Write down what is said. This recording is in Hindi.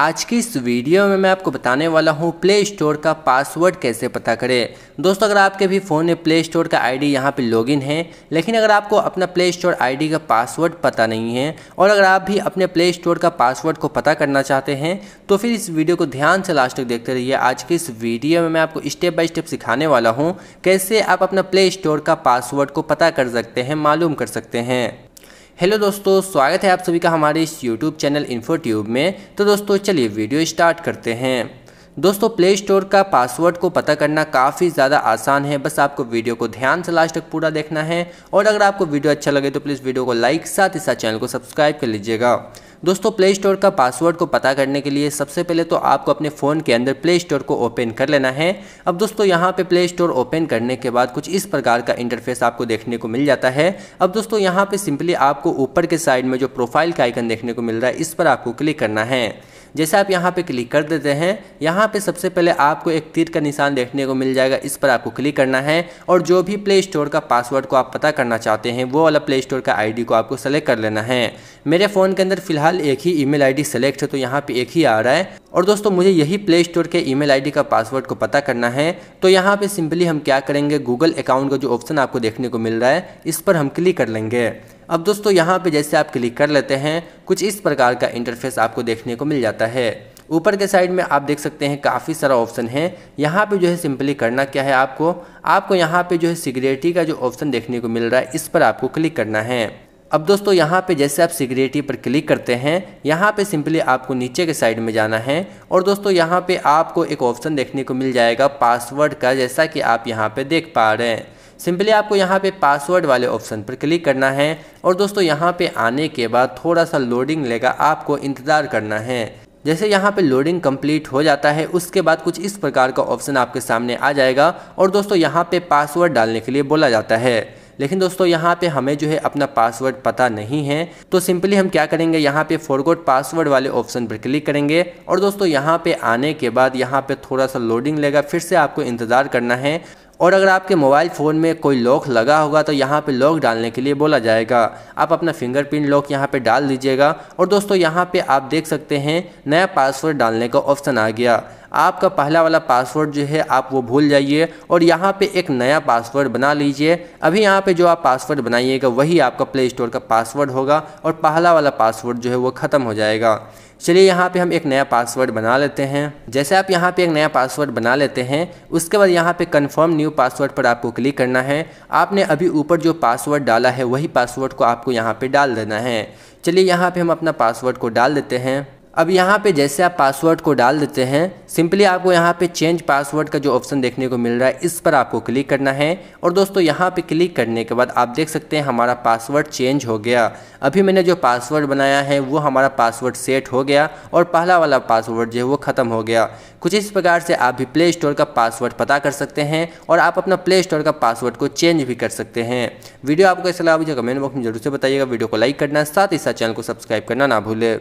आज की इस वीडियो में मैं आपको बताने वाला हूँ प्ले स्टोर का पासवर्ड कैसे पता करें दोस्तों अगर आपके भी फ़ोन में प्ले स्टोर का आईडी डी यहाँ पर लॉगिन है लेकिन अगर आपको अपना प्ले स्टोर आईडी का पासवर्ड पता नहीं है और अगर आप भी अपने प्ले स्टोर का पासवर्ड को पता करना चाहते हैं तो फिर इस वीडियो को ध्यान से लास्ट तक देखते रहिए आज की इस वीडियो में मैं आपको स्टेप बाई स्टेप सिखाने वाला हूँ कैसे आप अपना प्ले स्टोर का पासवर्ड को पता कर सकते हैं मालूम कर सकते हैं हेलो दोस्तों स्वागत है आप सभी का हमारे इस यूट्यूब चैनल इन्फोट्यूब में तो दोस्तों चलिए वीडियो स्टार्ट करते हैं दोस्तों प्ले स्टोर का पासवर्ड को पता करना काफ़ी ज़्यादा आसान है बस आपको वीडियो को ध्यान से लास्ट तक पूरा देखना है और अगर आपको वीडियो अच्छा लगे तो प्लीज़ वीडियो को लाइक साथ ही साथ चैनल को सब्सक्राइब कर लीजिएगा दोस्तों प्ले स्टोर का पासवर्ड को पता करने के लिए सबसे पहले तो आपको अपने फ़ोन के अंदर प्ले स्टोर को ओपन कर लेना है अब दोस्तों यहाँ पे प्ले स्टोर ओपन करने के बाद कुछ इस प्रकार का इंटरफेस आपको देखने को मिल जाता है अब दोस्तों यहाँ पर सिंपली आपको ऊपर के साइड में जो प्रोफाइल का आइकन देखने को मिल रहा है इस पर आपको क्लिक करना है जैसे आप यहाँ पे क्लिक कर देते हैं यहाँ पे सबसे पहले आपको एक तीर का निशान देखने को मिल जाएगा इस पर आपको क्लिक करना है और जो भी प्ले स्टोर का पासवर्ड को आप पता करना चाहते हैं वो वाला प्ले स्टोर का आईडी को आपको सेलेक्ट कर लेना है मेरे फ़ोन के अंदर फिलहाल एक ही ईमेल आईडी सेलेक्ट है तो यहाँ पे एक ही आ रहा है और दोस्तों मुझे यही प्ले स्टोर के ई मेल का पासवर्ड को पता करना है तो यहाँ पर सिंपली हम क्या करेंगे गूगल अकाउंट का जो ऑप्शन आपको देखने को मिल रहा है इस पर हम क्लिक कर लेंगे अब दोस्तों यहाँ पे जैसे आप क्लिक कर लेते हैं कुछ इस प्रकार का इंटरफेस आपको देखने को मिल जाता है ऊपर के साइड में आप देख सकते हैं काफ़ी सारा ऑप्शन है यहाँ पे जो है सिंपली करना क्या है आपको आपको यहाँ पे जो है सिक्योरिटी का जो ऑप्शन देखने को मिल रहा है इस पर आपको क्लिक करना है अब दोस्तों यहाँ पे जैसे आप सिगरेटी पर क्लिक करते हैं यहाँ पे सिंपली आपको नीचे के साइड में जाना है और दोस्तों यहाँ पे आपको एक ऑप्शन देखने को मिल जाएगा पासवर्ड का जैसा कि आप यहाँ पे देख पा रहे हैं सिंपली आपको यहाँ पे पासवर्ड वाले ऑप्शन पर क्लिक करना है और दोस्तों यहाँ पे आने के बाद थोड़ा सा लोडिंग लेगा आपको इंतज़ार करना है जैसे यहाँ पे लोडिंग कंप्लीट हो जाता है उसके बाद कुछ इस प्रकार का ऑप्शन आपके सामने आ जाएगा और दोस्तों यहाँ पे पासवर्ड डालने के लिए बोला जाता है लेकिन दोस्तों यहाँ पे हमें जो है अपना पासवर्ड पता नहीं है तो सिंपली हम क्या करेंगे यहाँ पे फॉरगोट पासवर्ड वाले ऑप्शन पर क्लिक करेंगे और दोस्तों यहाँ पे आने के बाद यहाँ पे थोड़ा सा लोडिंग लेगा फिर से आपको इंतज़ार करना है और अगर आपके मोबाइल फ़ोन में कोई लॉक लगा होगा तो यहाँ पे लॉक डालने के लिए बोला जाएगा आप अपना फिंगरप्रिंट लॉक यहाँ पे डाल दीजिएगा और दोस्तों यहाँ पे आप देख सकते हैं नया पासवर्ड डालने का ऑप्शन आ गया आपका पहला वाला पासवर्ड जो है आप वो भूल जाइए और यहाँ पे एक नया पासवर्ड बना लीजिए अभी यहाँ पे जो आप पासवर्ड बनाइएगा वही आपका प्ले स्टोर का पासवर्ड होगा और पहला वाला पासवर्ड जो है वो ख़त्म हो जाएगा चलिए यहाँ पे हम एक नया पासवर्ड बना लेते हैं जैसे आप यहाँ पे एक नया पासवर्ड बना लेते हैं उसके बाद यहाँ पे कंफर्म न्यू पासवर्ड पर आपको क्लिक करना है आपने अभी ऊपर जो पासवर्ड डाला है वही पासवर्ड को आपको यहाँ पे डाल देना है चलिए यहाँ पे हम अपना पासवर्ड को डाल देते हैं अब यहाँ पे जैसे आप पासवर्ड को डाल देते हैं सिंपली आपको यहाँ पे चेंज पासवर्ड का जो ऑप्शन देखने को मिल रहा है इस पर आपको क्लिक करना है और दोस्तों यहाँ पे क्लिक करने के बाद आप देख सकते हैं हमारा पासवर्ड चेंज हो गया अभी मैंने जो पासवर्ड बनाया है वो हमारा पासवर्ड सेट हो गया और पहला वाला पासवर्ड जो है वो ख़त्म हो गया कुछ इस प्रकार से आप भी प्ले स्टोर का पासवर्ड पता कर सकते हैं और आप अपना प्ले स्टोर का पासवर्ड को चेंज भी कर सकते हैं वीडियो आपको कैसा लगा मुझे कमेंट बॉक्स में जरूर से बताइएगा वीडियो को लाइक करना साथ ही साथ चैनल को सब्सक्राइब करना ना भूले